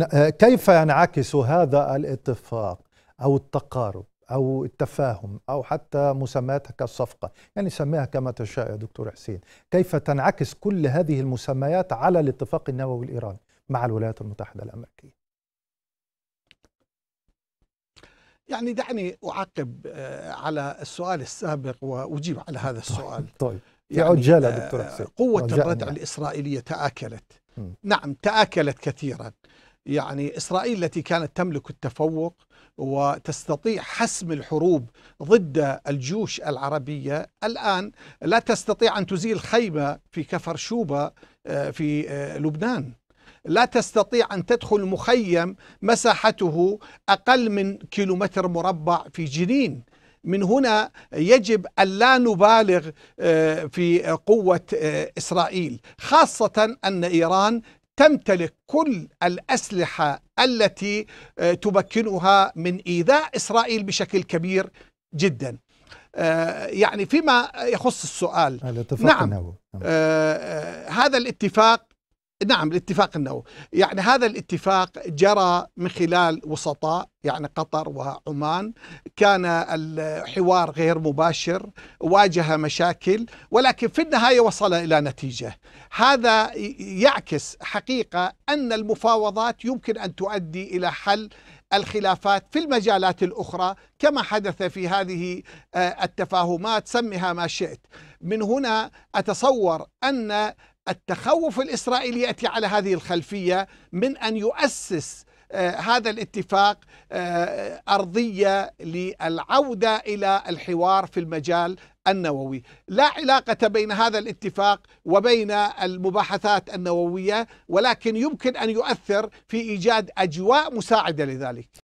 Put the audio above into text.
آه، كيف ينعكس هذا الاتفاق او التقارب او التفاهم او حتى مسمياتها كالصفقه، يعني سميها كما تشاء يا دكتور حسين، كيف تنعكس كل هذه المسميات على الاتفاق النووي الايراني مع الولايات المتحده الامريكيه؟ يعني دعني اعقب آه، على السؤال السابق واجيب على هذا طيب، السؤال. طيب يعني عجاله آه، دكتور حسين قوه الردع الاسرائيليه تاكلت م. نعم تاكلت كثيرا يعني إسرائيل التي كانت تملك التفوق وتستطيع حسم الحروب ضد الجيوش العربية الآن لا تستطيع أن تزيل خيمة في كفر شوبة آه، في آه، لبنان لا تستطيع أن تدخل مخيم مساحته أقل من كيلومتر مربع في جنين من هنا يجب أن لا نبالغ آه، في قوة إسرائيل خاصة أن إيران تمتلك كل الأسلحة التي آه، تمكنها من إيذاء إسرائيل بشكل كبير جدا آه، يعني فيما يخص السؤال نعم, نعم. آه، هذا الاتفاق نعم الاتفاق النووي يعني هذا الاتفاق جرى من خلال وسطاء يعني قطر وعمان كان الحوار غير مباشر واجه مشاكل ولكن في النهاية وصل إلى نتيجة هذا يعكس حقيقة أن المفاوضات يمكن أن تؤدي إلى حل الخلافات في المجالات الأخرى كما حدث في هذه آه، التفاهمات سمها ما شئت من هنا أتصور أن التخوف الإسرائيلي يأتي على هذه الخلفية من أن يؤسس آه، هذا الاتفاق آه، أرضية للعودة إلى الحوار في المجال النووي لا علاقة بين هذا الاتفاق وبين المباحثات النووية ولكن يمكن أن يؤثر في إيجاد أجواء مساعدة لذلك